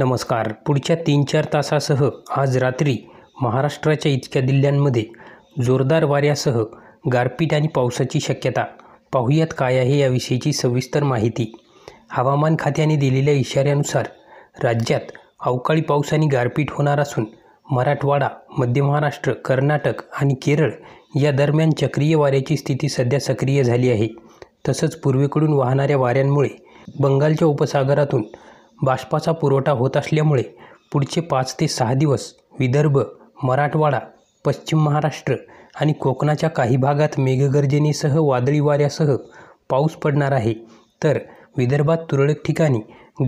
नमस्कार पुढच्या तीन चार तासासह आज रात्री महाराष्ट्राच्या इतक्या जिल्ह्यांमध्ये जोरदार वाऱ्यासह गारपीट आणि पावसाची शक्यता पाहुयात काय आहे याविषयीची सविस्तर माहिती हवामान खात्याने दिलेल्या इशाऱ्यानुसार राज्यात अवकाळी पाऊस आणि गारपीट होणार असून मराठवाडा मध्य महाराष्ट्र कर्नाटक आणि केरळ या दरम्यान चक्रीय वाऱ्याची स्थिती सध्या सक्रिय झाली आहे तसंच पूर्वेकडून वाहणाऱ्या वाऱ्यांमुळे बंगालच्या उपसागरातून बाष्पाचा पुरवठा होत असल्यामुळे पुढचे पाच ते सहा दिवस विदर्भ मराठवाडा पश्चिम महाराष्ट्र आणि कोकणाच्या काही भागात मेघगर्जनेसह वादळी वाऱ्यासह पाऊस पडणार आहे तर विदर्भात तुरळक ठिकाणी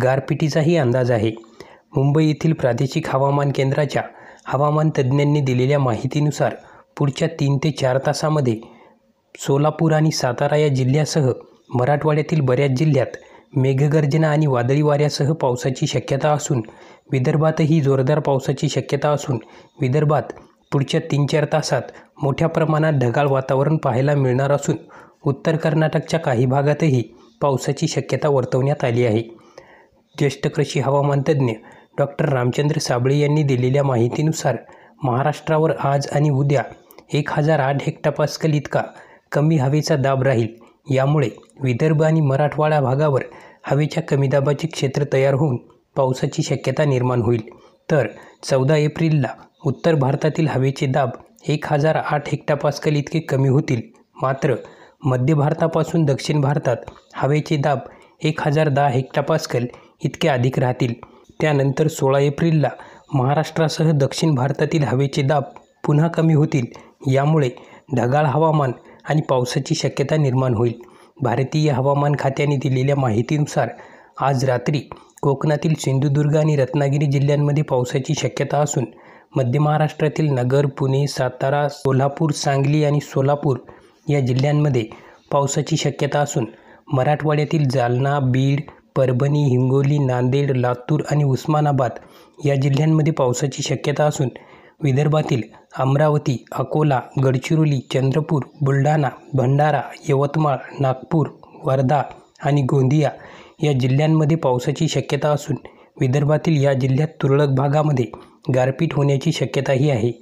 गारपिटीचाही अंदाज आहे मुंबई येथील प्रादेशिक हवामान केंद्राच्या हवामान तज्ज्ञांनी दिलेल्या माहितीनुसार पुढच्या तीन ते चार तासामध्ये सोलापूर आणि सातारा या जिल्ह्यासह मराठवाड्यातील बऱ्याच जिल्ह्यात मेघगर्जना आणि वादळी वाऱ्यासह पावसाची शक्यता असून विदर्भातही जोरदार पावसाची शक्यता असून विदर्भात पुढच्या तीन चार तासात मोठ्या प्रमाणात ढगाळ वातावरण पाहायला मिळणार असून उत्तर कर्नाटकच्या काही भागातही पावसाची शक्यता वर्तवण्यात आली आहे ज्येष्ठ कृषी तज्ज्ञ डॉक्टर रामचंद्र साबळे यांनी दिलेल्या माहितीनुसार महाराष्ट्रावर आज आणि उद्या एक हजार आठ हेक्टापास्कल इतका कमी हवेचा दाब राहील यामुळे विदर्भ आणि मराठवाडा भागावर हवेच्या कमी दाबाचे क्षेत्र तयार होऊन पावसाची शक्यता निर्माण होईल तर चौदा एप्रिलला उत्तर भारतातील हवेचे दाब एक हजार आठ हेक्टापास्कल इतके कमी होतील मात्र मध्य भारतापासून दक्षिण भारतात हवेचे दाब एक हजार दहा हेक्टापास्कल इतके अधिक राहतील त्यानंतर सोळा एप्रिलला महाराष्ट्रासह दक्षिण भारतातील हवेचे दाब पुन्हा कमी होतील यामुळे ढगाळ हवामान आणि पावसाची शक्यता निर्माण होईल भारतीय हवामान खात्याने दिलेल्या माहितीनुसार आज रात्री कोकणातील सिंधुदुर्ग आणि रत्नागिरी जिल्ह्यांमध्ये पावसाची शक्यता असून मध्य महाराष्ट्रातील नगर पुणे सातारा सोलापूर सांगली आणि सोलापूर या जिल्ह्यांमध्ये पावसाची शक्यता असून मराठवाड्यातील जालना बीड परभणी हिंगोली नांदेड लातूर आणि उस्मानाबाद या जिल्ह्यांमध्ये पावसाची शक्यता असून विदर्भातील अमरावती अकोला गडचिरोली चंद्रपूर बुलढाणा भंडारा यवतमाळ नागपूर वर्धा आणि गोंदिया या जिल्ह्यांमध्ये पावसाची शक्यता असून विदर्भातील या जिल्ह्यात तुरळक भागामध्ये गारपीट होण्याची शक्यताही आहे